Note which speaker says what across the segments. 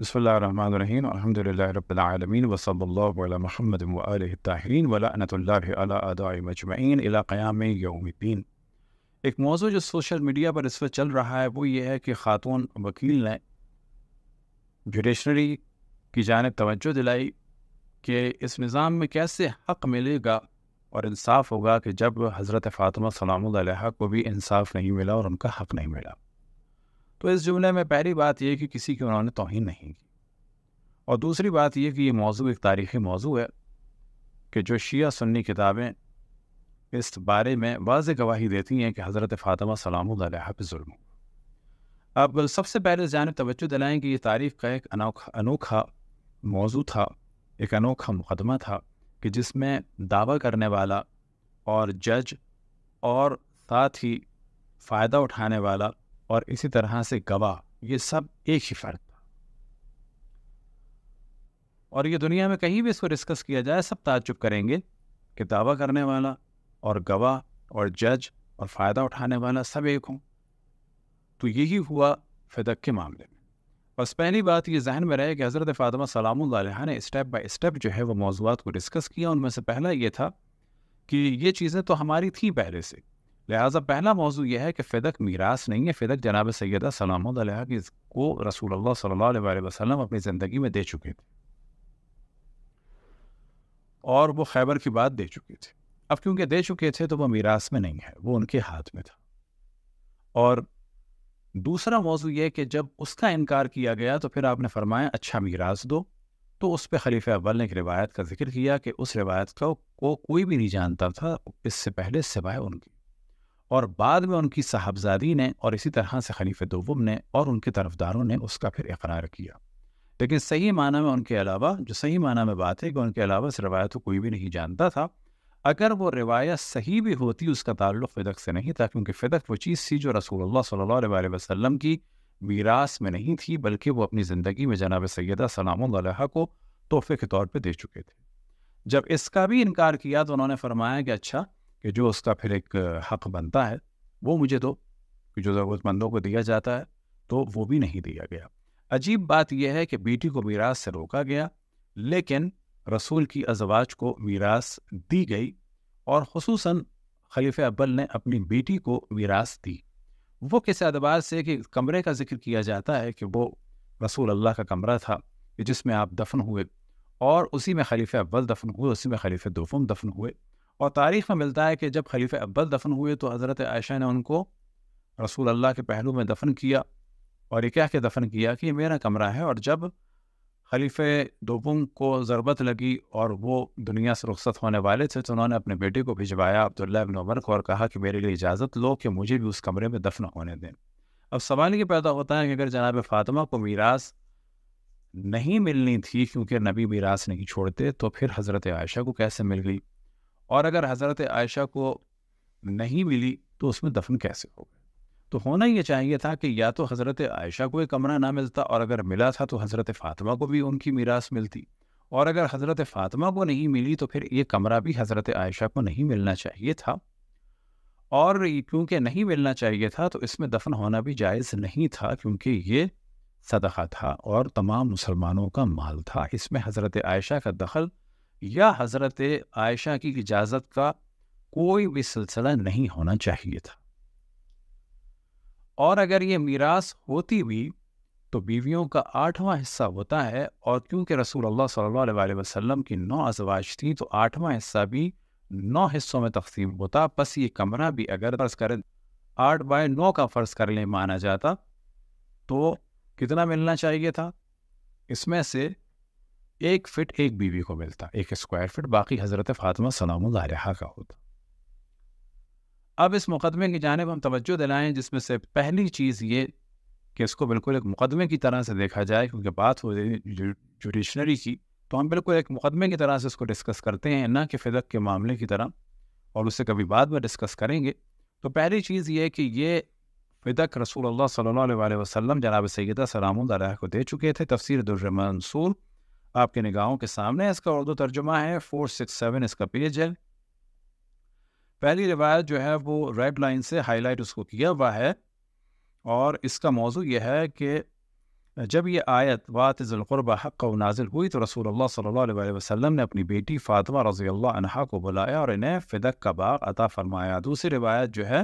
Speaker 1: بسم اللہ الرحمن الرحیم الحمد للہ رب العالمین وصب اللہ علیہ محمد علیہ الطاہرین ولاۃ اللہ مجمعین مجمعين قیام یوم الدین ایک موضوع جو سوشل میڈیا پر اس وقت چل رہا ہے وہ یہ ہے کہ خاتون وکیل نے جوڈیشنری کی جانب توجہ دلائی کہ اس نظام میں کیسے حق ملے گا اور انصاف ہوگا کہ جب حضرت فاطمہ سلام علیہ کو بھی انصاف نہیں ملا اور ان کا حق نہیں ملا تو اس جملے میں پہلی بات یہ کہ کسی کی انہوں نے توہین نہیں کی اور دوسری بات یہ کہ یہ موضوع ایک تاریخی موضوع ہے کہ جو شیعہ سنی کتابیں اس بارے میں واضح گواہی دیتی ہیں کہ حضرت فاطمہ سلام اللہ پہ ظلم اب آپ سب سے پہلے جانب توجہ دلائیں کہ یہ تاریخ کا ایک انوکھا انوکھا موضوع تھا ایک انوکھا مقدمہ تھا کہ جس میں دعویٰ کرنے والا اور جج اور ساتھ ہی فائدہ اٹھانے والا اور اسی طرح سے گواہ یہ سب ایک ہی فرد تھا اور یہ دنیا میں کہیں بھی اس کو ڈسکس کیا جائے سب تعجب کریں گے کہ دعویٰ کرنے والا اور گواہ اور جج اور فائدہ اٹھانے والا سب ایک ہوں تو یہی ہوا فدق کے معاملے میں بس پہلی بات یہ ذہن میں رہے کہ حضرت فاطمہ سلام اللہ علیہ نے اسٹیپ بائی اسٹیپ جو ہے وہ موضوعات کو ڈسکس کیا ان میں سے پہلا یہ تھا کہ یہ چیزیں تو ہماری تھیں پہلے سے لہٰذا پہلا موضوع یہ ہے کہ فدق میراث نہیں ہے فدق جناب سیدہ علیہ سلامۃ کو رسول اللہ صلی اللہ علیہ وسلم اپنی زندگی میں دے چکے تھے اور وہ خیبر کی بات دے چکے تھے اب کیونکہ دے چکے تھے تو وہ میراث میں نہیں ہے وہ ان کے ہاتھ میں تھا اور دوسرا موضوع یہ کہ جب اس کا انکار کیا گیا تو پھر آپ نے فرمایا اچھا میراث دو تو اس پہ خلیفہ اول نے ایک روایت کا ذکر کیا کہ اس روایت کو کوئی بھی نہیں جانتا تھا اس سے پہلے سوائے ان کی اور بعد میں ان کی صاحبزادی نے اور اسی طرح سے خلیف دوم نے اور ان کے طرف داروں نے اس کا پھر اقرار کیا لیکن صحیح معنی میں ان کے علاوہ جو صحیح معنی میں بات ہے کہ ان کے علاوہ اس روایت کو کوئی بھی نہیں جانتا تھا اگر وہ روایت صحیح بھی ہوتی اس کا تعلق فدق سے نہیں تھا کیونکہ فدق وہ چیز تھی جو رسول اللہ صلی اللہ علیہ وسلم کی میراث میں نہیں تھی بلکہ وہ اپنی زندگی میں جناب سیدہ سلام اللہ کو تحفے کے طور پہ دے چکے تھے جب اس کا بھی انکار کیا تو انہوں نے فرمایا کہ اچھا کہ جو اس کا پھر ایک حق بنتا ہے وہ مجھے دو کہ جو ضرورت مندوں کو دیا جاتا ہے تو وہ بھی نہیں دیا گیا عجیب بات یہ ہے کہ بیٹی کو میراث سے روکا گیا لیکن رسول کی ازواج کو میراث دی گئی اور خصوصاً خلیف ابل نے اپنی بیٹی کو میراث دی وہ کس اعتبار سے کہ کمرے کا ذکر کیا جاتا ہے کہ وہ رسول اللہ کا کمرہ تھا جس میں آپ دفن ہوئے اور اسی میں خلیف اول دفن ہوئے اسی میں خلیف دوفم دفن ہوئے اور تاریخ میں ملتا ہے کہ جب خلیفہ ابل دفن ہوئے تو حضرت عائشہ نے ان کو رسول اللہ کے پہلو میں دفن کیا اور یہ کہہ کے دفن کیا کہ یہ میرا کمرہ ہے اور جب خلیفہ دوبوں کو ضربت لگی اور وہ دنیا سے رخصت ہونے والے تھے تو انہوں نے اپنے بیٹے کو بھجوایا عبداللہ ابن عمر کو اور کہا کہ میرے لیے اجازت لو کہ مجھے بھی اس کمرے میں دفن ہونے دیں اب سوال یہ پیدا ہوتا ہے کہ اگر جناب فاطمہ کو میراث نہیں ملنی تھی کیونکہ نبی میراث نہیں چھوڑتے تو پھر حضرت عائشہ کو کیسے مل گئی اور اگر حضرت عائشہ کو نہیں ملی تو اس میں دفن کیسے ہو گئے تو ہونا یہ چاہیے تھا کہ یا تو حضرت عائشہ کو ایک کمرہ نہ ملتا اور اگر ملا تھا تو حضرت فاطمہ کو بھی ان کی میراث ملتی اور اگر حضرت فاطمہ کو نہیں ملی تو پھر یہ کمرہ بھی حضرت عائشہ کو نہیں ملنا چاہیے تھا اور کیونکہ نہیں ملنا چاہیے تھا تو اس میں دفن ہونا بھی جائز نہیں تھا کیونکہ یہ صدقہ تھا اور تمام مسلمانوں کا مال تھا اس میں حضرت عائشہ کا دخل یا حضرت عائشہ کی اجازت کا کوئی بھی سلسلہ نہیں ہونا چاہیے تھا اور اگر یہ میراث ہوتی بھی تو بیویوں کا آٹھواں حصہ ہوتا ہے اور کیونکہ رسول اللہ صلی اللہ علیہ وسلم کی نو ازواج تھی تو آٹھواں حصہ بھی نو حصوں میں تقسیم ہوتا بس یہ کمرہ بھی اگر فرض کریں آٹھ بائی نو کا فرض کر لیں مانا جاتا تو کتنا ملنا چاہیے تھا اس میں سے ایک فٹ ایک بیوی کو ملتا ایک اسکوائر فٹ باقی حضرت فاطمہ سلام علیہ کا ہوتا اب اس مقدمے کی جانب ہم توجہ دلائیں جس میں سے پہلی چیز یہ کہ اس کو بالکل ایک مقدمے کی طرح سے دیکھا جائے کیونکہ بات ہو رہی جوڈیشنری کی تو ہم بالکل ایک مقدمے کی طرح سے اس کو ڈسکس کرتے ہیں نہ کہ فدق کے معاملے کی طرح اور اسے کبھی بعد میں ڈسکس کریں گے تو پہلی چیز یہ کہ یہ فدق رسول اللہ صلی اللہ علیہ وسلم جناب سیدہ سلام اللہ علیہ کو دے چکے تھے تفسیر درمنصور آپ کے نگاہوں کے سامنے اس کا اردو ترجمہ ہے فور سکس سیون اس کا پیج ہے پہلی روایت جو ہے وہ ریڈ لائن سے ہائی لائٹ اس کو کیا ہوا ہے اور اس کا موضوع یہ ہے کہ جب یہ آیت وات القربہ حق و نازل ہوئی تو رسول اللہ صلی اللہ علیہ وسلم نے اپنی بیٹی فاطمہ رضی اللہ عنہا کو بلایا اور انہیں فدق کا باغ عطا فرمایا دوسری روایت جو ہے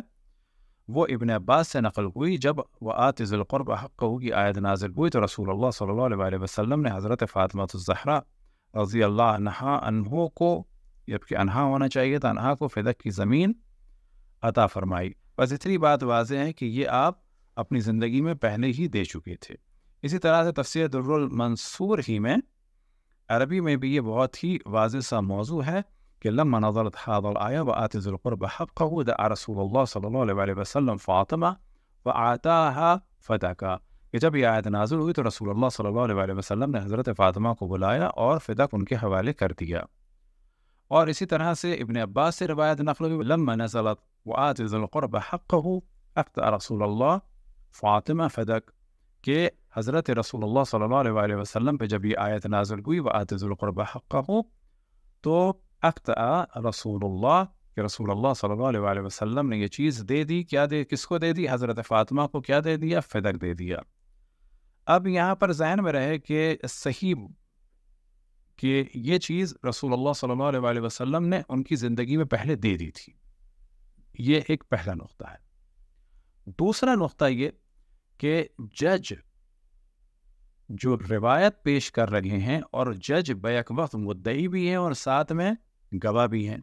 Speaker 1: وہ ابن عباس سے نقل ہوئی جب وہ آت القرب حق کی آیت نازل ہوئی تو رسول اللہ صلی اللہ علیہ وسلم نے حضرت فاطمہ الزہرا رضی اللہ عنہا انہوں کو جب کہ انہا ہونا چاہیے تھا انہا کو فدق کی زمین عطا فرمائی بس اتنی بات واضح ہے کہ یہ آپ اپنی زندگی میں پہلے ہی دے چکے تھے اسی طرح سے تفصیل ہی میں عربی میں بھی یہ بہت ہی واضح سا موضوع ہے لكن لما نظرت هذا الآية وآت ذي القربى حقه دعا رسول الله صلى الله عليه وسلم فاطمة فأعطاها فدكا جب یہ آیت نازل ہوئی تو رسول اللہ صلی اللہ علیہ وسلم نے حضرت فاطمہ آية، اور فدق ان کے کر دیا اور اسی طرح سے ابن عباس سے روایت نقل ہوئی لما نزلت وآت ذو القرب حقه افتع رسول اللہ فاطمہ فدق کہ حضرت رسول اللہ صلی اللہ علیہ وسلم پہ جب آية نازل ہوئی وآت ذو القرب حقه تو اختا رسول اللہ کہ رسول اللہ صلی اللہ علیہ وآلہ وسلم نے یہ چیز دے دی کیا دے کس کو دے دی حضرت فاطمہ کو کیا دے دیا فدق دے دیا اب یہاں پر ذہن میں رہے کہ صحیح کہ یہ چیز رسول اللہ صلی اللہ علیہ وآلہ وسلم نے ان کی زندگی میں پہلے دے دی تھی یہ ایک پہلا نقطہ ہے دوسرا نقطہ یہ کہ جج جو روایت پیش کر رہے ہیں اور جج بیک وقت مدعی بھی ہیں اور ساتھ میں گواہ بھی ہیں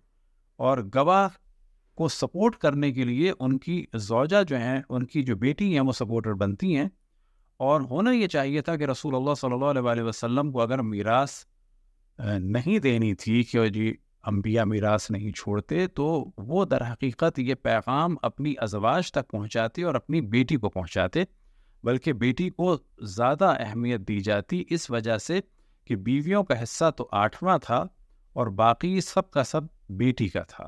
Speaker 1: اور گواہ کو سپورٹ کرنے کے لیے ان کی زوجہ جو ہیں ان کی جو بیٹی ہیں وہ سپورٹر بنتی ہیں اور ہونا یہ چاہیے تھا کہ رسول اللہ صلی اللہ علیہ وسلم کو اگر میراث نہیں دینی تھی کہ جی انبیاء میراث نہیں چھوڑتے تو وہ در حقیقت یہ پیغام اپنی ازواج تک پہنچاتے اور اپنی بیٹی کو پہنچاتے بلکہ بیٹی کو زیادہ اہمیت دی جاتی اس وجہ سے کہ بیویوں کا حصہ تو آٹھواں تھا اور باقی سب کا سب بیٹی کا تھا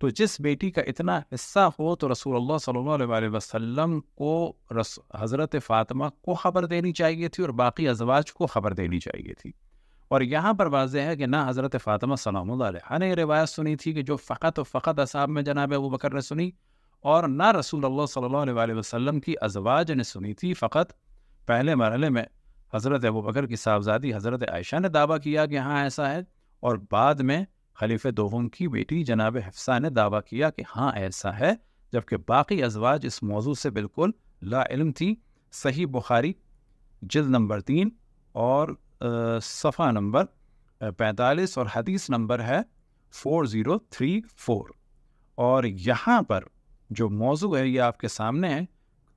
Speaker 1: تو جس بیٹی کا اتنا حصہ ہو تو رسول اللہ صلی اللہ علیہ وسلم کو رس حضرت فاطمہ کو خبر دینی چاہیے تھی اور باقی ازواج کو خبر دینی چاہیے تھی اور یہاں پر واضح ہے کہ نہ حضرت فاطمہ صلی اللہ علیہ نے یہ روایت سنی تھی کہ جو فقط و فقط اصحاب میں جناب ابو بکر نے سنی اور نہ رسول اللہ صلی اللہ علیہ وسلم کی ازواج نے سنی تھی فقط پہلے مرحلے میں حضرت ابو بکر کی صاحبزادی حضرت عائشہ نے دعویٰ کیا کہ ہاں ایسا ہے اور بعد میں خلیف دغوم کی بیٹی جناب حفصہ نے دعویٰ کیا کہ ہاں ایسا ہے جبکہ باقی ازواج اس موضوع سے بالکل لا علم تھی صحیح بخاری جلد نمبر تین اور صفحہ نمبر پینتالیس اور حدیث نمبر ہے فور زیرو تھری فور اور یہاں پر جو موضوع ہے یہ آپ کے سامنے ہے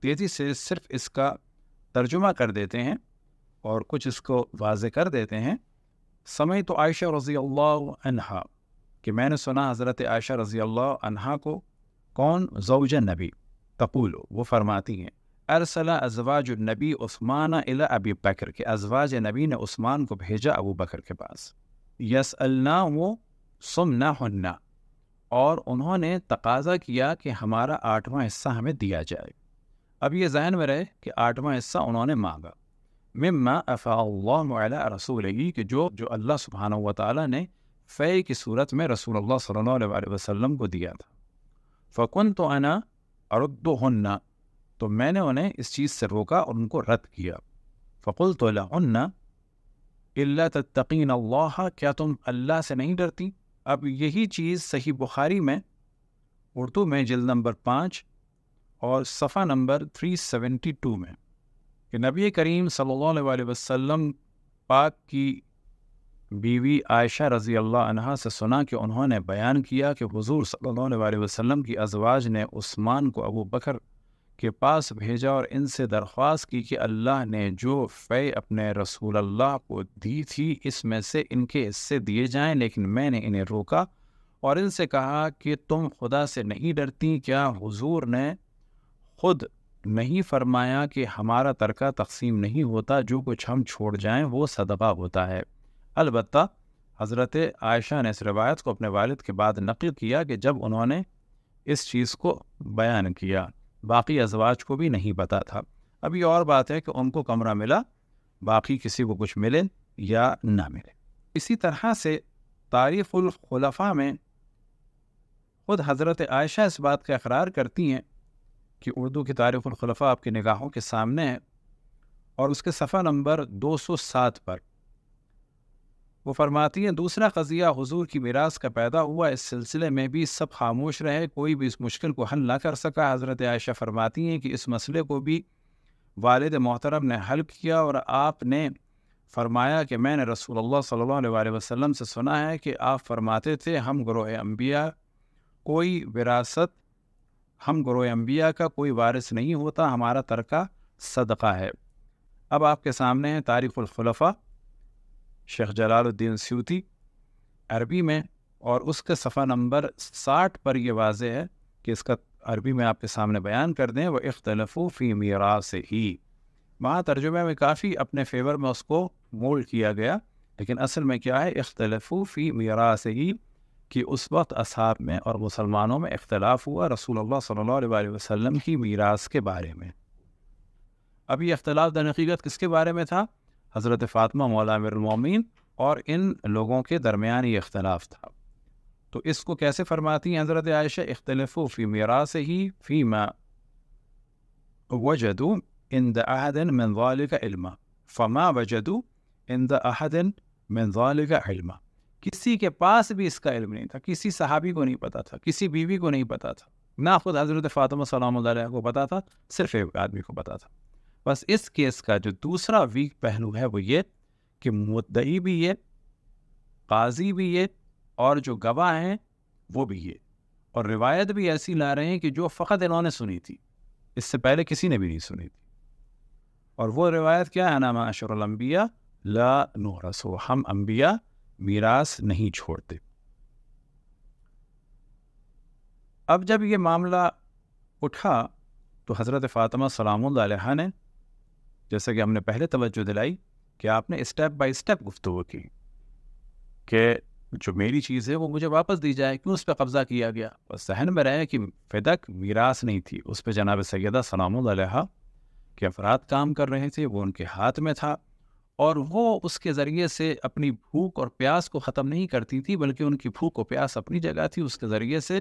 Speaker 1: تیزی سے صرف اس کا ترجمہ کر دیتے ہیں اور کچھ اس کو واضح کر دیتے ہیں سمع تو عائشہ رضی اللہ عنہا کہ میں نے سنا حضرت عائشہ رضی اللہ عنہا کو کون زوج نبی تقول وہ فرماتی ہیں ارسلہ ازواج نبی عثمان الا ابی بکر کے ازواج نبی نے عثمان کو بھیجا ابو بکر کے پاس یس اللہ وہ سمنا ہننا اور انہوں نے تقاضا کیا کہ ہمارا آٹھواں حصہ ہمیں دیا جائے اب یہ ذہن میں رہے کہ آٹھواں حصہ انہوں نے مانگا مما افا اللہ علیہ رسول کہ جو جو اللہ سبحانہ و تعالیٰ نے فی کی صورت میں رسول اللہ صلی اللہ علیہ وسلم کو دیا تھا فقن تو انا ارد تو میں نے انہیں اس چیز سے روکا اور ان کو رد کیا فقل تو اللہ تقین اللہ کیا تم اللہ سے نہیں ڈرتی اب یہی چیز صحیح بخاری میں اردو میں جلد نمبر پانچ اور صفحہ نمبر 372 میں کہ نبی کریم صلی اللہ علیہ وآلہ وسلم پاک کی بیوی عائشہ رضی اللہ عنہ سے سنا کہ انہوں نے بیان کیا کہ حضور صلی اللہ علیہ وسلم کی ازواج نے عثمان کو ابو بکر کے پاس بھیجا اور ان سے درخواست کی کہ اللہ نے جو فی اپنے رسول اللہ کو دی تھی اس میں سے ان کے حصے دیے جائیں لیکن میں نے انہیں روکا اور ان سے کہا کہ تم خدا سے نہیں ڈرتی کیا حضور نے خود نہیں فرمایا کہ ہمارا ترکہ تقسیم نہیں ہوتا جو کچھ ہم چھوڑ جائیں وہ صدقہ ہوتا ہے البتہ حضرت عائشہ نے اس روایت کو اپنے والد کے بعد نقل کیا کہ جب انہوں نے اس چیز کو بیان کیا باقی ازواج کو بھی نہیں پتا تھا اب یہ اور بات ہے کہ ان کو کمرہ ملا باقی کسی کو کچھ ملے یا نہ ملے اسی طرح سے تعریف الخلفہ میں خود حضرت عائشہ اس بات کا اقرار کرتی ہیں کہ اردو کی تاریخ الخلفہ آپ کی نگاہوں کے سامنے ہے اور اس کے صفحہ نمبر دو سو سات پر وہ فرماتی ہیں دوسرا قضیہ حضور کی میراث کا پیدا ہوا اس سلسلے میں بھی سب خاموش رہے کوئی بھی اس مشکل کو حل نہ کر سکا حضرت عائشہ فرماتی ہیں کہ اس مسئلے کو بھی والد محترم نے حل کیا اور آپ نے فرمایا کہ میں نے رسول اللہ صلی اللہ علیہ وآلہ وسلم سے سنا ہے کہ آپ فرماتے تھے ہم گروہ انبیاء کوئی وراثت ہم انبیاء کا کوئی وارث نہیں ہوتا ہمارا ترکہ صدقہ ہے اب آپ کے سامنے ہے تاریخ الخلفہ شیخ جلال الدین سیوتی عربی میں اور اس کے صفحہ نمبر ساٹھ پر یہ واضح ہے کہ اس کا عربی میں آپ کے سامنے بیان کر دیں وہ اختلف فی میرا سے ہی وہاں ترجمہ میں کافی اپنے فیور میں اس کو مولڈ کیا گیا لیکن اصل میں کیا ہے اختلف فی میرا سے ہی کہ اس وقت اصحاب میں اور مسلمانوں میں اختلاف ہوا رسول اللہ صلی اللہ علیہ وسلم کی میراث کے بارے میں اب یہ اختلاف در حقیقت کس کے بارے میں تھا حضرت فاطمہ المومین اور ان لوگوں کے درمیان یہ اختلاف تھا تو اس کو کیسے فرماتی ہیں حضرت عائشہ اختلاف و فی میراثی فیم و جدو ان دا عہدن من کا علما فما و جدو ان دا عہد من کا علم کسی کے پاس بھی اس کا علم نہیں تھا کسی صحابی کو نہیں پتا تھا کسی بیوی کو نہیں پتا تھا نہ خود حضرت فاطمہ سلام اللہ علیہ کو پتا تھا صرف ایک آدمی کو پتا تھا بس اس کیس کا جو دوسرا ویک پہلو ہے وہ یہ کہ مدعی بھی یہ قاضی بھی یہ اور جو گواہ ہیں وہ بھی یہ اور روایت بھی ایسی لا رہے ہیں کہ جو فقط انہوں نے سنی تھی اس سے پہلے کسی نے بھی نہیں سنی تھی اور وہ روایت کیا ہے نامہ الانبیاء المبیا نورسو ہم انبیاء میراث نہیں چھوڑتے اب جب یہ معاملہ اٹھا تو حضرت فاطمہ سلام اللہ علیہ نے جیسا کہ ہم نے پہلے توجہ دلائی کہ آپ نے اسٹیپ بائی اسٹیپ گفتگو کی کہ جو میری چیز ہے وہ مجھے واپس دی جائے کیوں اس پہ قبضہ کیا گیا اور ذہن میں رہے کہ فدق میراث نہیں تھی اس پہ جناب سیدہ سلام اللہ علیہ کے افراد کام کر رہے تھے وہ ان کے ہاتھ میں تھا اور وہ اس کے ذریعے سے اپنی بھوک اور پیاس کو ختم نہیں کرتی تھی بلکہ ان کی بھوک و پیاس اپنی جگہ تھی اس کے ذریعے سے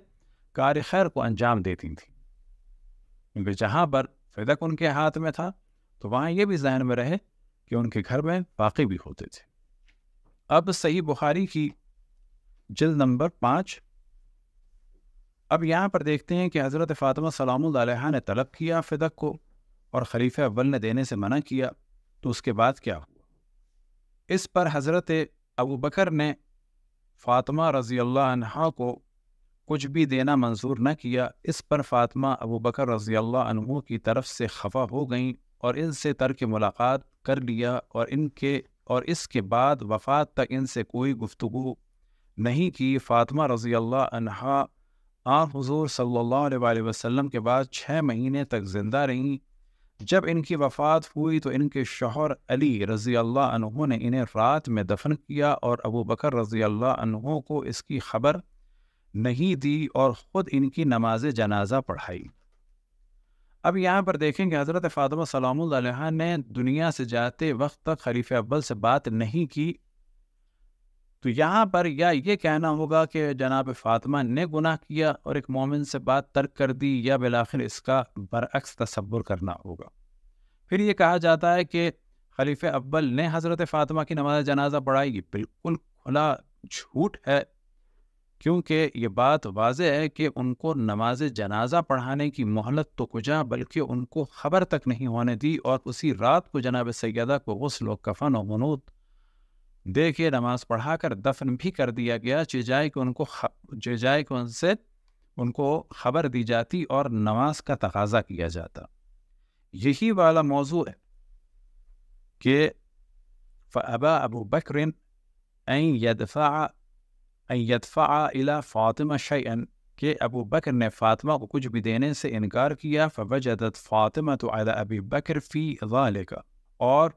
Speaker 1: کار خیر کو انجام دیتی تھیں کیونکہ جہاں پر فدق ان کے ہاتھ میں تھا تو وہاں یہ بھی ذہن میں رہے کہ ان کے گھر میں باقی بھی ہوتے تھے اب صحیح بخاری کی جلد نمبر پانچ اب یہاں پر دیکھتے ہیں کہ حضرت فاطمہ سلام اللہ علیہ نے طلب کیا فدق کو اور خلیفہ اول نے دینے سے منع کیا تو اس کے بعد کیا ہو اس پر حضرت ابو بکر نے فاطمہ رضی اللہ عنہ کو کچھ بھی دینا منظور نہ کیا اس پر فاطمہ ابو بکر رضی اللہ عنہ کی طرف سے خفا ہو گئیں اور ان سے ترک ملاقات کر لیا اور ان کے اور اس کے بعد وفات تک ان سے کوئی گفتگو نہیں کی فاطمہ رضی اللہ عنہا آ حضور صلی اللہ علیہ وسلم کے بعد چھ مہینے تک زندہ رہیں جب ان کی وفات ہوئی تو ان کے شوہر علی رضی اللہ عنہ نے انہیں رات میں دفن کیا اور ابو بکر رضی اللہ عنہ کو اس کی خبر نہیں دی اور خود ان کی نماز جنازہ پڑھائی اب یہاں پر دیکھیں کہ حضرت فاطمہ سلام اللہ علیہ نے دنیا سے جاتے وقت تک خلیفہ اول سے بات نہیں کی تو یہاں پر یا یہ کہنا ہوگا کہ جناب فاطمہ نے گناہ کیا اور ایک مومن سے بات ترک کر دی یا بالآخر اس کا برعکس تصور کرنا ہوگا پھر یہ کہا جاتا ہے کہ خلیف اول نے حضرت فاطمہ کی نماز جنازہ پڑھائی یہ بالکل کھلا جھوٹ ہے کیونکہ یہ بات واضح ہے کہ ان کو نماز جنازہ پڑھانے کی مہلت تو کجا بلکہ ان کو خبر تک نہیں ہونے دی اور اسی رات کو جناب سیدہ کو غسل و کفن و منود دیکھے نماز پڑھا کر دفن بھی کر دیا گیا چی جائے کہ ان کو خ... چائے کہ ان سے ان کو خبر دی جاتی اور نماز کا تقاضا کیا جاتا یہی والا موضوع ہے کہ فعبا ابو بکر این یدفع این یدفع الى فاطمہ شعین کہ ابو بکر نے فاطمہ کو کچھ بھی دینے سے انکار کیا فوجدت فاطمہ تو ابی بکر فی ذالک اور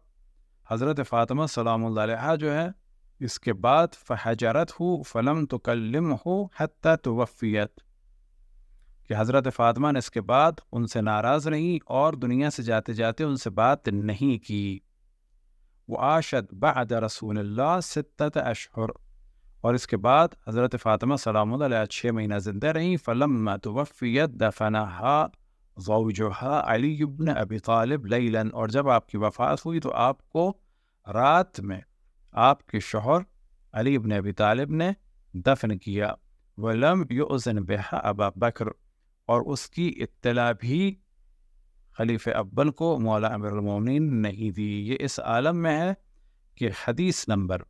Speaker 1: حضرت فاطمہ سلام اللہ علیہ جو ہے اس کے بعد فحجرت ہو فلم تو کلم ہو حتیٰ وفیت کہ حضرت فاطمہ نے اس کے بعد ان سے ناراض رہی اور دنیا سے جاتے جاتے ان سے بات نہیں کی وہ آشد بعد رسول اللہ ستت اشہر اور اس کے بعد حضرت فاطمہ سلام اللہ علیہ چھ مہینہ زندہ رہیں فلم وفیت دفنا ہا زوجہ علی ابن ابی طالب لیلن اور جب آپ کی وفات ہوئی تو آپ کو رات میں آپ کے شوہر علی ابن ابی طالب نے دفن کیا ولم یعزن بہا ابا بکر اور اس کی اطلاع بھی خلیف ابن کو مولا المومنین نہیں دی یہ اس عالم میں ہے کہ حدیث نمبر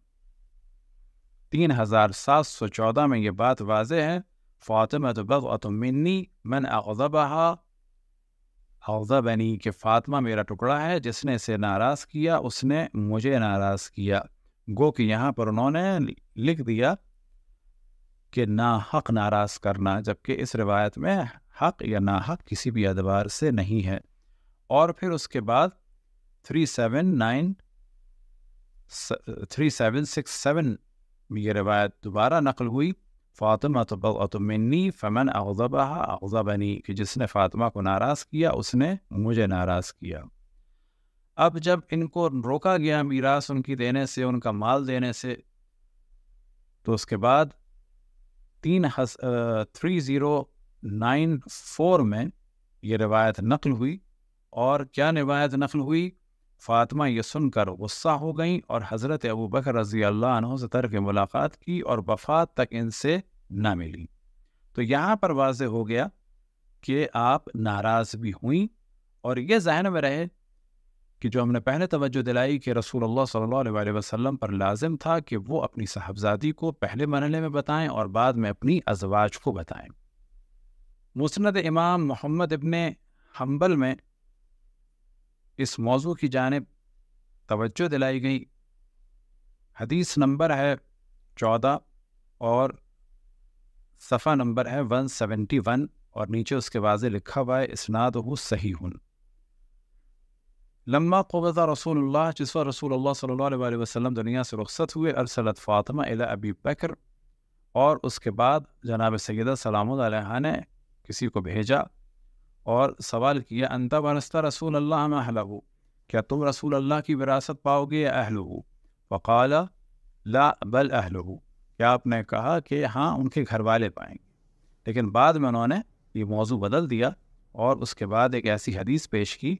Speaker 1: تین ہزار سات سو چودہ میں یہ بات واضح ہے فاطمہ فاطمۃ منی من اغضبها حوضہ بنی کہ فاطمہ میرا ٹکڑا ہے جس نے اسے ناراض کیا اس نے مجھے ناراض کیا گو کہ یہاں پر انہوں نے لکھ دیا کہ نا حق ناراض کرنا جبکہ اس روایت میں حق یا نا حق کسی بھی ادوار سے نہیں ہے اور پھر اس کے بعد three seven nine three seven six seven یہ روایت دوبارہ نقل ہوئی فاطمہ تو فمن عغذبہ اغضبنی کہ جس نے فاطمہ کو ناراض کیا اس نے مجھے ناراض کیا اب جب ان کو روکا گیا میراث ان کی دینے سے ان کا مال دینے سے تو اس کے بعد تین تھری زیرو نائن فور میں یہ روایت نقل ہوئی اور کیا روایت نقل ہوئی فاطمہ یہ سن کر غصہ ہو گئیں اور حضرت ابو بکر رضی اللہ عنہ سے طرف ملاقات کی اور وفات تک ان سے نہ ملی تو یہاں پر واضح ہو گیا کہ آپ ناراض بھی ہوئیں اور یہ ذہن میں رہے کہ جو ہم نے پہلے توجہ دلائی کہ رسول اللہ صلی اللہ علیہ وسلم پر لازم تھا کہ وہ اپنی صاحبزادی کو پہلے مرحلے میں بتائیں اور بعد میں اپنی ازواج کو بتائیں مسند امام محمد ابن حنبل میں اس موضوع کی جانب توجہ دلائی گئی حدیث نمبر ہے چودہ اور صفحہ نمبر ہے ون سیونٹی ون اور نیچے اس کے واضح لکھا ہوا ہے اسناد ہو صحیح ہن لمہ قبضہ رسول اللہ جس وقت رسول اللہ صلی اللہ علیہ وسلم دنیا سے رخصت ہوئے ارسلت فاطمہ الا ابی بکر اور اس کے بعد جناب سیدہ سلام علیہ نے کسی کو بھیجا اور سوال کیا انتا برستہ رسول اللہ اہل و کیا تم رسول اللہ کی وراثت پاؤ گے یا اہل وقال لا بل اہلو کیا آپ نے کہا کہ ہاں ان کے گھر والے پائیں گے لیکن بعد میں انہوں نے یہ موضوع بدل دیا اور اس کے بعد ایک ایسی حدیث پیش کی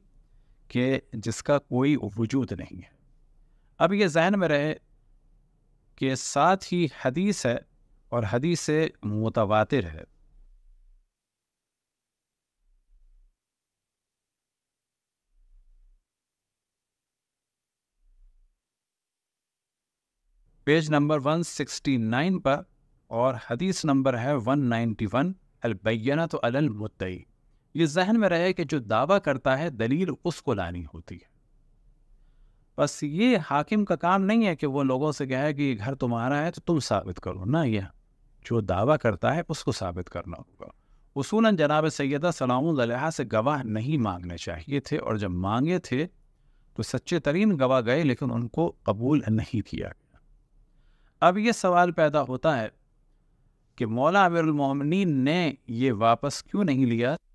Speaker 1: کہ جس کا کوئی وجود نہیں ہے اب یہ ذہن میں رہے کہ ساتھ ہی حدیث ہے اور حدیث سے متواتر ہے پیج نمبر 169 پر اور حدیث نمبر ہے 191 البینہ تو البینت و یہ ذہن میں رہے کہ جو دعویٰ کرتا ہے دلیل اس کو لانی ہوتی ہے بس یہ حاکم کا کام نہیں ہے کہ وہ لوگوں سے کہا ہے کہ یہ گھر تمہارا ہے تو تم ثابت کرو نہ یہ جو دعویٰ کرتا ہے اس کو ثابت کرنا ہوگا اصولاً جناب سیدہ سلام علیہ سے گواہ نہیں مانگنے چاہیے تھے اور جب مانگے تھے تو سچے ترین گواہ گئے لیکن ان کو قبول نہیں کیا اب یہ سوال پیدا ہوتا ہے کہ مولا المومنین نے یہ واپس کیوں نہیں لیا